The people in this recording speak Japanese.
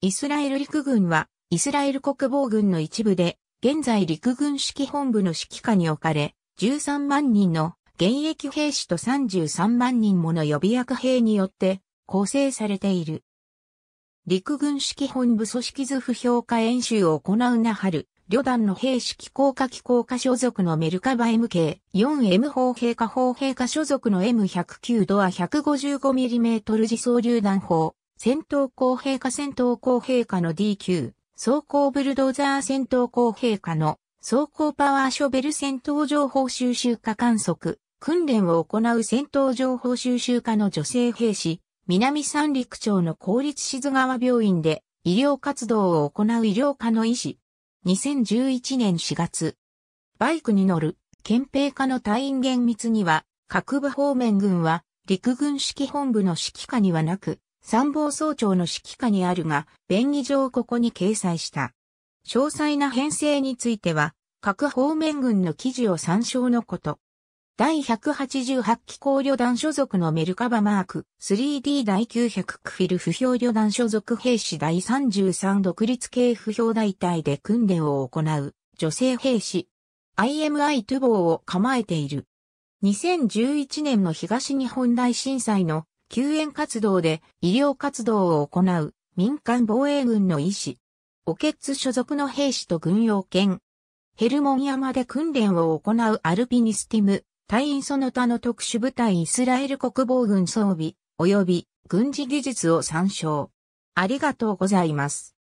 イスラエル陸軍は、イスラエル国防軍の一部で、現在陸軍指揮本部の指揮下に置かれ、13万人の現役兵士と33万人もの予備役兵によって構成されている。陸軍指揮本部組織図譜評価演習を行うなはる、旅団の兵士機構下機構下所属のメルカバ MK、4M 砲兵下砲兵下所属の M109 ドア 155mm 自走榴弾砲、戦闘公平化戦闘公平化の DQ、走行ブルドーザー戦闘公平化の走行パワーショベル戦闘情報収集化観測、訓練を行う戦闘情報収集化の女性兵士、南三陸町の公立志津川病院で医療活動を行う医療科の医師。2011年4月。バイクに乗る憲兵科の隊員厳密には、各部方面軍は陸軍指揮本部の指揮下にはなく、参謀総長の指揮下にあるが、便宜上ここに掲載した。詳細な編成については、各方面軍の記事を参照のこと。第188機構旅団所属のメルカバマーク 3D 第900クフィル不評旅団所属兵士第33独立系不評大隊で訓練を行う女性兵士 IMI トゥボーを構えている。2011年の東日本大震災の救援活動で医療活動を行う民間防衛軍の医師。オケッツ所属の兵士と軍用犬。ヘルモン山で訓練を行うアルピニスティム、隊員その他の特殊部隊イスラエル国防軍装備、及び軍事技術を参照。ありがとうございます。